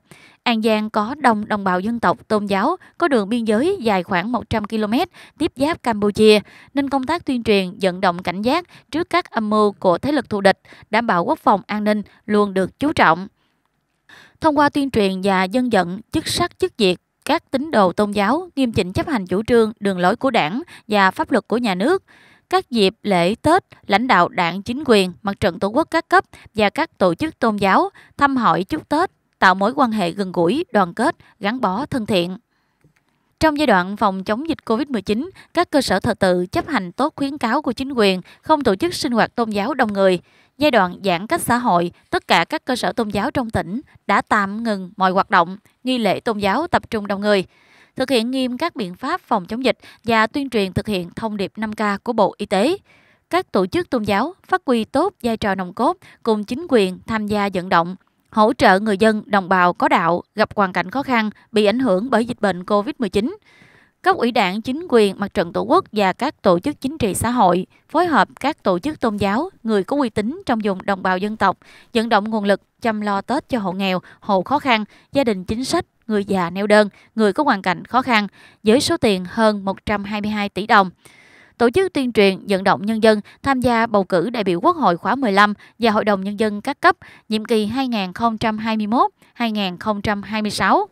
An Giang có đông đồng bào dân tộc tôn giáo, có đường biên giới dài khoảng 100 km tiếp giáp Campuchia, nên công tác tuyên truyền, vận động cảnh giác trước các âm mưu của thế lực thù địch, đảm bảo quốc phòng an ninh luôn được chú trọng. Thông qua tuyên truyền và dân vận, chức sắc chức việc các tín đồ tôn giáo nghiêm chỉnh chấp hành chủ trương, đường lối của đảng và pháp luật của nhà nước. Các dịp lễ Tết, lãnh đạo đảng chính quyền, mặt trận tổ quốc các cấp và các tổ chức tôn giáo thăm hỏi chúc Tết, tạo mối quan hệ gần gũi, đoàn kết, gắn bó thân thiện. Trong giai đoạn phòng chống dịch COVID-19, các cơ sở thờ tự chấp hành tốt khuyến cáo của chính quyền, không tổ chức sinh hoạt tôn giáo đông người. Giai đoạn giãn cách xã hội, tất cả các cơ sở tôn giáo trong tỉnh đã tạm ngừng mọi hoạt động, nghi lễ tôn giáo tập trung đông người thực hiện nghiêm các biện pháp phòng chống dịch và tuyên truyền thực hiện thông điệp 5K của Bộ Y tế. Các tổ chức tôn giáo phát huy tốt vai trò nòng cốt cùng chính quyền tham gia vận động, hỗ trợ người dân đồng bào có đạo gặp hoàn cảnh khó khăn bị ảnh hưởng bởi dịch bệnh COVID-19. Các ủy đảng chính quyền, mặt trận tổ quốc và các tổ chức chính trị xã hội phối hợp các tổ chức tôn giáo, người có uy tín trong vùng đồng bào dân tộc, dẫn động nguồn lực chăm lo Tết cho hộ nghèo, hộ khó khăn, gia đình chính sách, người già neo đơn, người có hoàn cảnh khó khăn với số tiền hơn 122 tỷ đồng tổ chức tuyên truyền vận động nhân dân tham gia bầu cử đại biểu Quốc hội khóa 15 và Hội đồng Nhân dân các cấp nhiệm kỳ 2021-2026.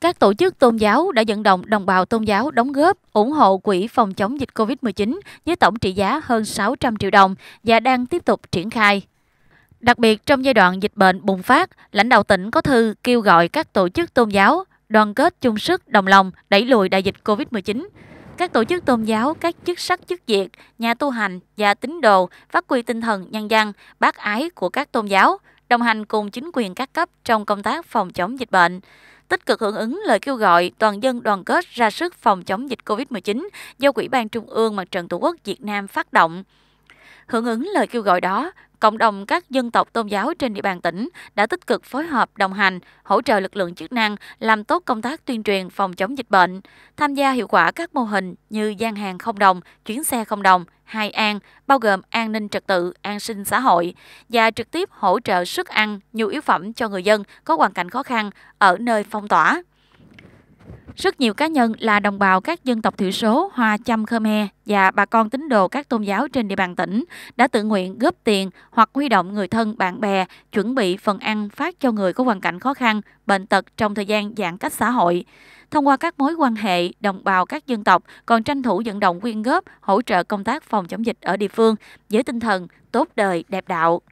Các tổ chức tôn giáo đã vận động đồng bào tôn giáo đóng góp ủng hộ quỹ phòng chống dịch COVID-19 với tổng trị giá hơn 600 triệu đồng và đang tiếp tục triển khai. Đặc biệt trong giai đoạn dịch bệnh bùng phát, lãnh đạo tỉnh có thư kêu gọi các tổ chức tôn giáo đoàn kết chung sức đồng lòng đẩy lùi đại dịch COVID-19. Các tổ chức tôn giáo, các chức sắc chức việc, nhà tu hành và tín đồ phát huy tinh thần nhân dân, bác ái của các tôn giáo, đồng hành cùng chính quyền các cấp trong công tác phòng chống dịch bệnh tích cực hưởng ứng lời kêu gọi toàn dân đoàn kết ra sức phòng chống dịch COVID-19 do Quỹ ban Trung ương Mặt trận Tổ quốc Việt Nam phát động. Hưởng ứng lời kêu gọi đó, cộng đồng các dân tộc tôn giáo trên địa bàn tỉnh đã tích cực phối hợp đồng hành, hỗ trợ lực lượng chức năng làm tốt công tác tuyên truyền phòng chống dịch bệnh, tham gia hiệu quả các mô hình như gian hàng không đồng, chuyến xe không đồng, hai an, bao gồm an ninh trật tự, an sinh xã hội và trực tiếp hỗ trợ sức ăn, nhu yếu phẩm cho người dân có hoàn cảnh khó khăn ở nơi phong tỏa. Rất nhiều cá nhân là đồng bào các dân tộc thiểu số, Hoa Chăm Khmer và bà con tín đồ các tôn giáo trên địa bàn tỉnh đã tự nguyện góp tiền hoặc huy động người thân, bạn bè chuẩn bị phần ăn phát cho người có hoàn cảnh khó khăn, bệnh tật trong thời gian giãn cách xã hội. Thông qua các mối quan hệ, đồng bào các dân tộc còn tranh thủ vận động quyên góp, hỗ trợ công tác phòng chống dịch ở địa phương với tinh thần tốt đời, đẹp đạo.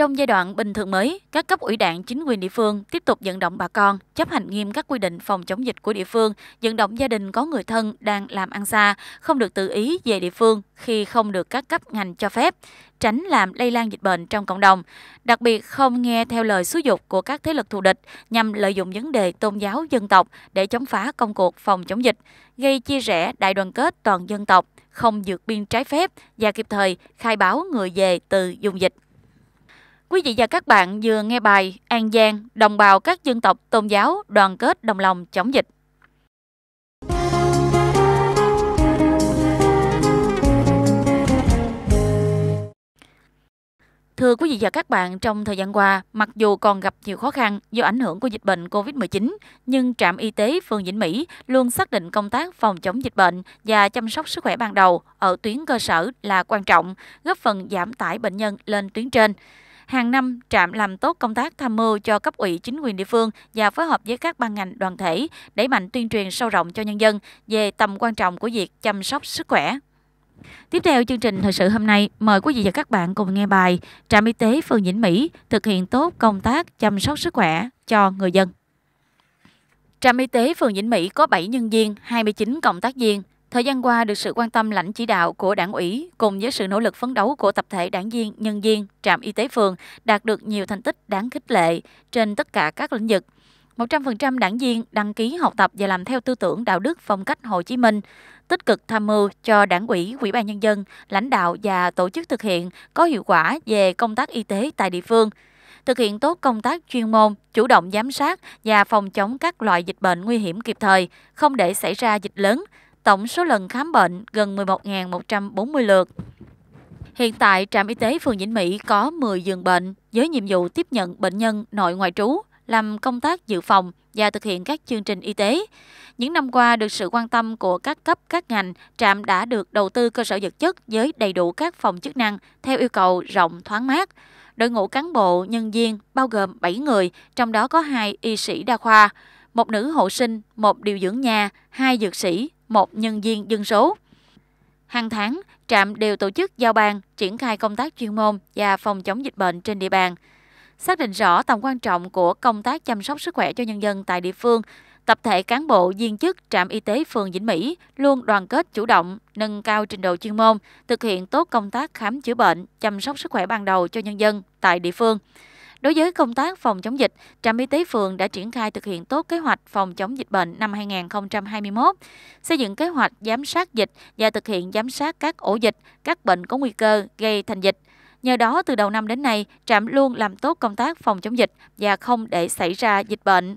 Trong giai đoạn bình thường mới, các cấp ủy đảng chính quyền địa phương tiếp tục vận động bà con chấp hành nghiêm các quy định phòng chống dịch của địa phương, vận động gia đình có người thân đang làm ăn xa, không được tự ý về địa phương khi không được các cấp ngành cho phép, tránh làm lây lan dịch bệnh trong cộng đồng, đặc biệt không nghe theo lời xúi dục của các thế lực thù địch nhằm lợi dụng vấn đề tôn giáo dân tộc để chống phá công cuộc phòng chống dịch, gây chia rẽ đại đoàn kết toàn dân tộc, không vượt biên trái phép và kịp thời khai báo người về từ vùng dịch. Quý vị và các bạn vừa nghe bài An Giang, đồng bào các dân tộc tôn giáo đoàn kết đồng lòng chống dịch. Thưa quý vị và các bạn, trong thời gian qua, mặc dù còn gặp nhiều khó khăn do ảnh hưởng của dịch bệnh COVID-19, nhưng trạm y tế phường Vĩnh Mỹ luôn xác định công tác phòng chống dịch bệnh và chăm sóc sức khỏe ban đầu ở tuyến cơ sở là quan trọng, góp phần giảm tải bệnh nhân lên tuyến trên. Hàng năm, trạm làm tốt công tác tham mưu cho cấp ủy chính quyền địa phương và phối hợp với các ban ngành đoàn thể, đẩy mạnh tuyên truyền sâu rộng cho nhân dân về tầm quan trọng của việc chăm sóc sức khỏe. Tiếp theo chương trình thời sự hôm nay, mời quý vị và các bạn cùng nghe bài Trạm Y tế phường Vĩnh Mỹ thực hiện tốt công tác chăm sóc sức khỏe cho người dân. Trạm y tế phường Vĩnh Mỹ có 7 nhân viên, 29 cộng tác viên, Thời gian qua được sự quan tâm lãnh chỉ đạo của đảng ủy cùng với sự nỗ lực phấn đấu của tập thể đảng viên, nhân viên, trạm y tế phường đạt được nhiều thành tích đáng khích lệ trên tất cả các lĩnh vực. 100% đảng viên đăng ký học tập và làm theo tư tưởng đạo đức phong cách Hồ Chí Minh, tích cực tham mưu cho đảng ủy, ủy ban nhân dân, lãnh đạo và tổ chức thực hiện có hiệu quả về công tác y tế tại địa phương thực hiện tốt công tác chuyên môn, chủ động giám sát và phòng chống các loại dịch bệnh nguy hiểm kịp thời, không để xảy ra dịch lớn, tổng số lần khám bệnh gần 11.140 lượt. Hiện tại, trạm y tế phường Vĩnh Mỹ có 10 giường bệnh với nhiệm vụ tiếp nhận bệnh nhân nội ngoại trú, làm công tác dự phòng và thực hiện các chương trình y tế. Những năm qua, được sự quan tâm của các cấp, các ngành, trạm đã được đầu tư cơ sở vật chất với đầy đủ các phòng chức năng theo yêu cầu rộng thoáng mát. Đội ngũ cán bộ, nhân viên bao gồm 7 người, trong đó có hai y sĩ đa khoa, một nữ hộ sinh, một điều dưỡng nhà, hai dược sĩ, một nhân viên dân số. Hàng tháng, trạm đều tổ chức giao ban, triển khai công tác chuyên môn và phòng chống dịch bệnh trên địa bàn. Xác định rõ tầm quan trọng của công tác chăm sóc sức khỏe cho nhân dân tại địa phương, tập thể cán bộ viên chức trạm y tế phường Vĩnh Mỹ luôn đoàn kết chủ động, nâng cao trình độ chuyên môn, thực hiện tốt công tác khám chữa bệnh, chăm sóc sức khỏe ban đầu cho nhân dân tại địa phương. Đối với công tác phòng chống dịch, trạm y tế phường đã triển khai thực hiện tốt kế hoạch phòng chống dịch bệnh năm 2021, xây dựng kế hoạch giám sát dịch và thực hiện giám sát các ổ dịch, các bệnh có nguy cơ gây thành dịch. Nhờ đó, từ đầu năm đến nay, trạm luôn làm tốt công tác phòng chống dịch và không để xảy ra dịch bệnh.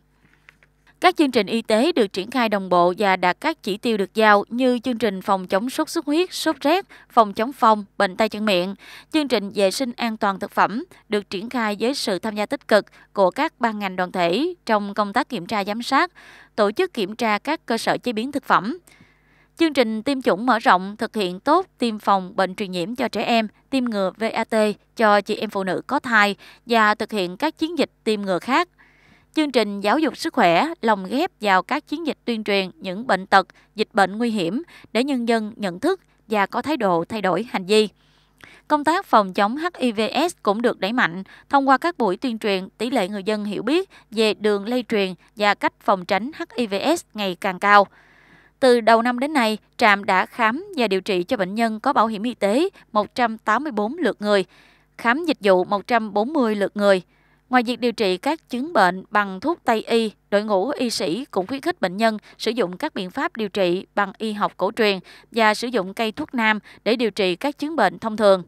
Các chương trình y tế được triển khai đồng bộ và đạt các chỉ tiêu được giao như chương trình phòng chống sốt xuất huyết, sốt rét, phòng chống phong, bệnh tay chân miệng. Chương trình vệ sinh an toàn thực phẩm được triển khai với sự tham gia tích cực của các ban ngành đoàn thể trong công tác kiểm tra giám sát, tổ chức kiểm tra các cơ sở chế biến thực phẩm. Chương trình tiêm chủng mở rộng thực hiện tốt tiêm phòng bệnh truyền nhiễm cho trẻ em, tiêm ngừa VAT cho chị em phụ nữ có thai và thực hiện các chiến dịch tiêm ngừa khác – Chương trình giáo dục sức khỏe lồng ghép vào các chiến dịch tuyên truyền những bệnh tật, dịch bệnh nguy hiểm để nhân dân nhận thức và có thái độ thay đổi hành vi. Công tác phòng chống HIVS cũng được đẩy mạnh thông qua các buổi tuyên truyền, tỷ lệ người dân hiểu biết về đường lây truyền và cách phòng tránh HIVS ngày càng cao. Từ đầu năm đến nay, trạm đã khám và điều trị cho bệnh nhân có bảo hiểm y tế 184 lượt người, khám dịch vụ 140 lượt người, Ngoài việc điều trị các chứng bệnh bằng thuốc Tây y, đội ngũ y sĩ cũng khuyến khích bệnh nhân sử dụng các biện pháp điều trị bằng y học cổ truyền và sử dụng cây thuốc nam để điều trị các chứng bệnh thông thường.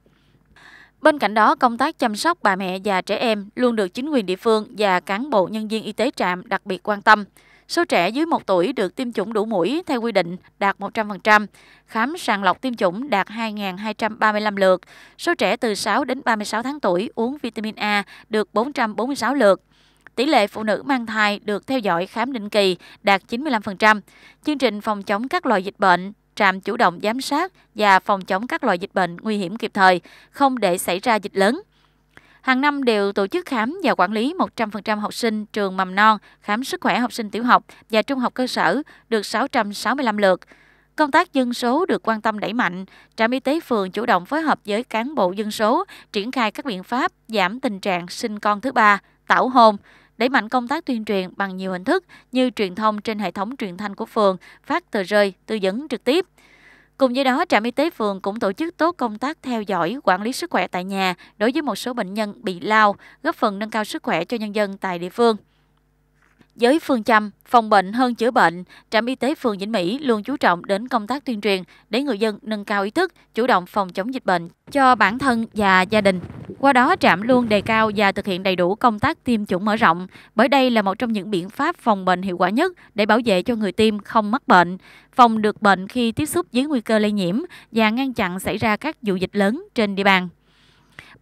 Bên cạnh đó, công tác chăm sóc bà mẹ và trẻ em luôn được chính quyền địa phương và cán bộ nhân viên y tế trạm đặc biệt quan tâm. Số trẻ dưới 1 tuổi được tiêm chủng đủ mũi theo quy định đạt 100%, khám sàng lọc tiêm chủng đạt 2.235 lượt. Số trẻ từ 6 đến 36 tháng tuổi uống vitamin A được 446 lượt tỷ lệ phụ nữ mang thai được theo dõi khám định kỳ đạt 95%. Chương trình phòng chống các loại dịch bệnh, trạm chủ động giám sát và phòng chống các loại dịch bệnh nguy hiểm kịp thời, không để xảy ra dịch lớn hàng năm đều tổ chức khám và quản lý 100% học sinh trường mầm non, khám sức khỏe học sinh tiểu học và trung học cơ sở được 665 lượt. Công tác dân số được quan tâm đẩy mạnh, trạm y tế phường chủ động phối hợp với cán bộ dân số triển khai các biện pháp giảm tình trạng sinh con thứ ba, tảo hôn, đẩy mạnh công tác tuyên truyền bằng nhiều hình thức như truyền thông trên hệ thống truyền thanh của phường, phát tờ rơi, tư vấn trực tiếp. Cùng với đó, trạm y tế phường cũng tổ chức tốt công tác theo dõi, quản lý sức khỏe tại nhà đối với một số bệnh nhân bị lao, góp phần nâng cao sức khỏe cho nhân dân tại địa phương. Với phương châm phòng bệnh hơn chữa bệnh, trạm y tế phường Vĩnh Mỹ luôn chú trọng đến công tác tuyên truyền để người dân nâng cao ý thức, chủ động phòng chống dịch bệnh cho bản thân và gia đình. Qua đó, trạm luôn đề cao và thực hiện đầy đủ công tác tiêm chủng mở rộng, bởi đây là một trong những biện pháp phòng bệnh hiệu quả nhất để bảo vệ cho người tiêm không mắc bệnh, phòng được bệnh khi tiếp xúc với nguy cơ lây nhiễm và ngăn chặn xảy ra các vụ dịch lớn trên địa bàn.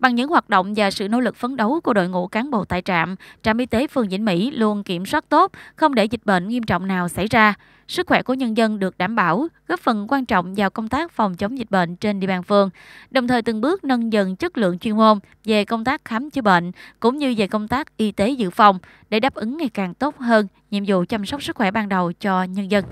Bằng những hoạt động và sự nỗ lực phấn đấu của đội ngũ cán bộ tại trạm, trạm y tế phường Vĩnh Mỹ luôn kiểm soát tốt, không để dịch bệnh nghiêm trọng nào xảy ra. Sức khỏe của nhân dân được đảm bảo, góp phần quan trọng vào công tác phòng chống dịch bệnh trên địa bàn phường, đồng thời từng bước nâng dần chất lượng chuyên môn về công tác khám chữa bệnh cũng như về công tác y tế dự phòng để đáp ứng ngày càng tốt hơn nhiệm vụ chăm sóc sức khỏe ban đầu cho nhân dân.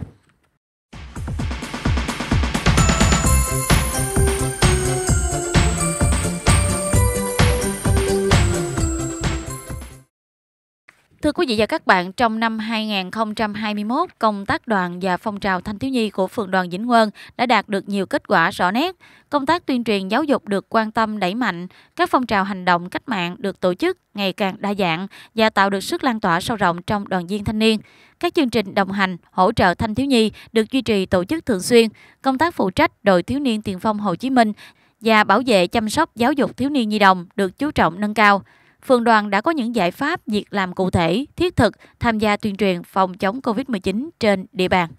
Thưa quý vị và các bạn, trong năm 2021, công tác đoàn và phong trào thanh thiếu nhi của Phường đoàn Vĩnh Quân đã đạt được nhiều kết quả rõ nét. Công tác tuyên truyền giáo dục được quan tâm đẩy mạnh, các phong trào hành động cách mạng được tổ chức ngày càng đa dạng và tạo được sức lan tỏa sâu rộng trong đoàn viên thanh niên. Các chương trình đồng hành, hỗ trợ thanh thiếu nhi được duy trì tổ chức thường xuyên. Công tác phụ trách đội thiếu niên tiền phong Hồ Chí Minh và bảo vệ chăm sóc giáo dục thiếu niên nhi đồng được chú trọng nâng cao phường đoàn đã có những giải pháp việc làm cụ thể, thiết thực tham gia tuyên truyền phòng chống COVID-19 trên địa bàn.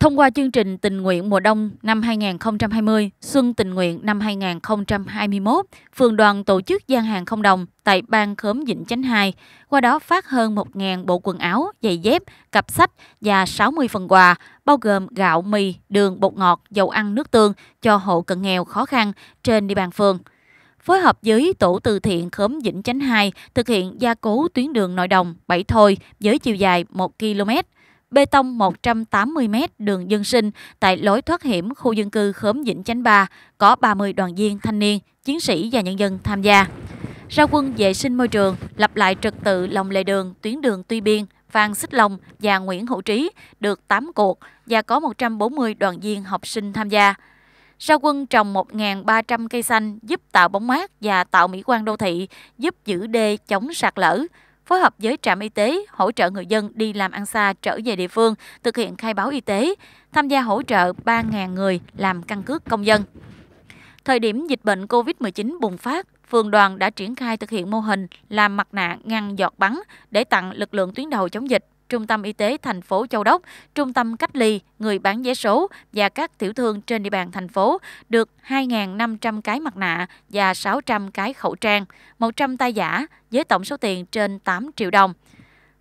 Thông qua chương trình tình nguyện mùa đông năm 2020, xuân tình nguyện năm 2021, phường đoàn tổ chức gian hàng không đồng tại ban khóm Vĩnh Chánh 2, qua đó phát hơn 1.000 bộ quần áo, giày dép, cặp sách và 60 phần quà, bao gồm gạo, mì, đường, bột ngọt, dầu ăn, nước tương cho hộ cận nghèo khó khăn trên địa bàn phường – phối hợp với tổ từ thiện khóm Vĩnh Chánh 2 thực hiện gia cố tuyến đường nội đồng Bảy Thôi với chiều dài 1 km, bê tông 180 m đường dân sinh tại lối thoát hiểm khu dân cư khóm Vĩnh Chánh 3 có 30 đoàn viên thanh niên, chiến sĩ và nhân dân tham gia. Ra quân vệ sinh môi trường, lập lại trật tự lòng lề đường, tuyến đường Tuy Biên, Phan Xích Long và Nguyễn Hữu Trí được 8 cuộc và có 140 đoàn viên học sinh tham gia. Ra quân trồng 1.300 cây xanh giúp tạo bóng mát và tạo mỹ quan đô thị, giúp giữ đê chống sạt lở, phối hợp với trạm y tế hỗ trợ người dân đi làm ăn xa trở về địa phương thực hiện khai báo y tế, tham gia hỗ trợ 3.000 người làm căn cước công dân. Thời điểm dịch bệnh COVID-19 bùng phát, phường đoàn đã triển khai thực hiện mô hình làm mặt nạ ngăn giọt bắn để tặng lực lượng tuyến đầu chống dịch. Trung tâm Y tế thành phố Châu Đốc, Trung tâm cách ly, người bán vé số và các tiểu thương trên địa bàn thành phố được 2.500 cái mặt nạ và 600 cái khẩu trang, 100 tay giả với tổng số tiền trên 8 triệu đồng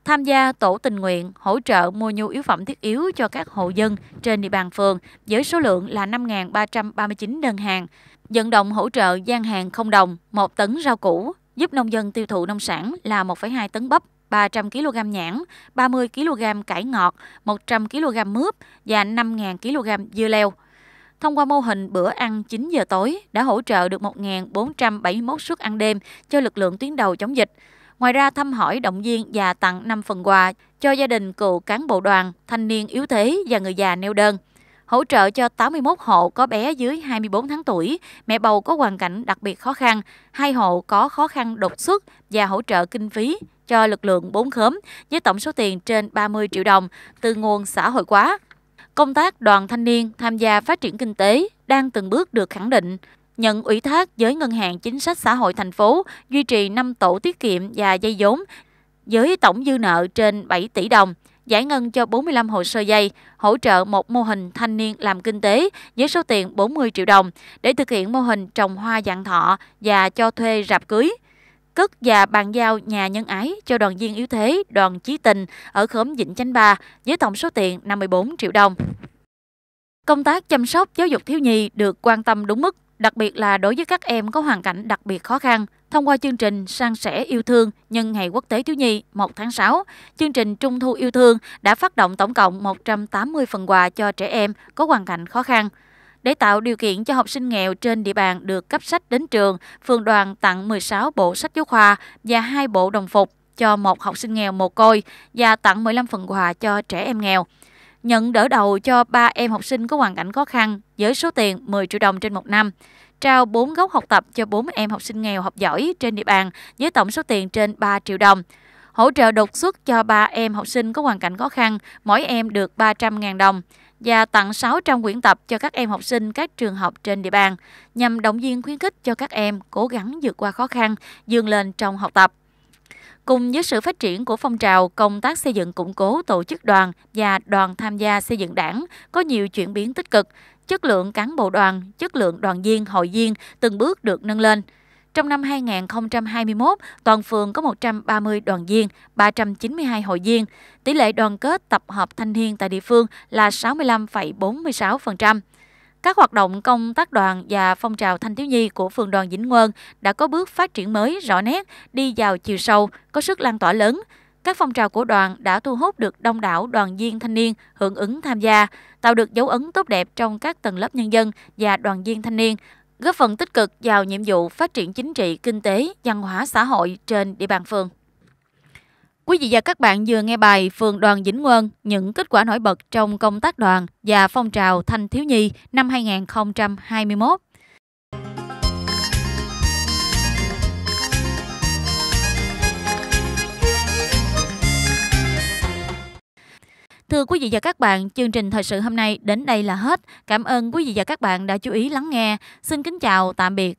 tham gia tổ tình nguyện hỗ trợ mua nhu yếu phẩm thiết yếu cho các hộ dân trên địa bàn phường với số lượng là 5.339 đơn hàng, Dẫn động hỗ trợ gian hàng không đồng, 1 tấn rau củ, giúp nông dân tiêu thụ nông sản là 1,2 tấn bắp, 300 kg nhãn, 30 kg cải ngọt, 100 kg mướp và 5.000 kg dưa leo. Thông qua mô hình bữa ăn 9 giờ tối đã hỗ trợ được 1.471 suất ăn đêm cho lực lượng tuyến đầu chống dịch. Ngoài ra thăm hỏi động viên và tặng 5 phần quà cho gia đình cựu cán bộ đoàn, thanh niên yếu thế và người già neo đơn hỗ trợ cho 81 hộ có bé dưới 24 tháng tuổi, mẹ bầu có hoàn cảnh đặc biệt khó khăn, hai hộ có khó khăn đột xuất và hỗ trợ kinh phí cho lực lượng bốn khóm với tổng số tiền trên 30 triệu đồng từ nguồn xã hội hóa. Công tác đoàn thanh niên tham gia phát triển kinh tế đang từng bước được khẳng định nhận ủy thác với Ngân hàng Chính sách Xã hội thành phố duy trì 5 tổ tiết kiệm và dây vốn với tổng dư nợ trên 7 tỷ đồng giải ngân cho 45 hồ sơ dây, hỗ trợ một mô hình thanh niên làm kinh tế với số tiền 40 triệu đồng để thực hiện mô hình trồng hoa dạng thọ và cho thuê rạp cưới cất và bàn giao nhà nhân ái cho đoàn viên yếu thế đoàn chí tình ở khóm Vĩnh Chánh Ba với tổng số tiền 54 triệu đồng. Công tác chăm sóc giáo dục thiếu nhi được quan tâm đúng mức, đặc biệt là đối với các em có hoàn cảnh đặc biệt khó khăn. Thông qua chương trình Sang sẻ yêu thương nhân ngày quốc tế thiếu nhi 1 tháng 6, chương trình Trung thu yêu thương đã phát động tổng cộng 180 phần quà cho trẻ em có hoàn cảnh khó khăn. Để tạo điều kiện cho học sinh nghèo trên địa bàn được cấp sách đến trường, phường đoàn tặng 16 bộ sách giáo khoa và 2 bộ đồng phục cho một học sinh nghèo mồ côi và tặng 15 phần quà cho trẻ em nghèo. Nhận đỡ đầu cho 3 em học sinh có hoàn cảnh khó khăn với số tiền 10 triệu đồng trên một năm trao 4 góc học tập cho 40 em học sinh nghèo học giỏi trên địa bàn với tổng số tiền trên 3 triệu đồng. Hỗ trợ đột xuất cho 3 em học sinh có hoàn cảnh khó khăn, mỗi em được 300.000 đồng và tặng 600 quyển tập cho các em học sinh các trường học trên địa bàn nhằm động viên khuyến khích cho các em cố gắng vượt qua khó khăn, vươn lên trong học tập. Cùng với sự phát triển của phong trào, công tác xây dựng củng cố tổ chức đoàn và đoàn tham gia xây dựng đảng có nhiều chuyển biến tích cực, chất lượng cán bộ đoàn, chất lượng đoàn viên, hội viên từng bước được nâng lên. Trong năm 2021, toàn phường có 130 đoàn viên, 392 hội viên. Tỷ lệ đoàn kết tập hợp thanh niên tại địa phương là 65,46%. Các hoạt động công tác đoàn và phong trào thanh thiếu nhi của phường đoàn Vĩnh Ngân đã có bước phát triển mới rõ nét, đi vào chiều sâu, có sức lan tỏa lớn. Các phong trào của đoàn đã thu hút được đông đảo đoàn viên thanh niên hưởng ứng tham gia, tạo được dấu ấn tốt đẹp trong các tầng lớp nhân dân và đoàn viên thanh niên, góp phần tích cực vào nhiệm vụ phát triển chính trị, kinh tế, văn hóa xã hội trên địa bàn phường. Quý vị và các bạn vừa nghe bài Phường Đoàn Vĩnh Quân những kết quả nổi bật trong công tác đoàn và phong trào thanh thiếu nhi năm 2021. Thưa quý vị và các bạn, chương trình thời sự hôm nay đến đây là hết. Cảm ơn quý vị và các bạn đã chú ý lắng nghe. Xin kính chào, tạm biệt.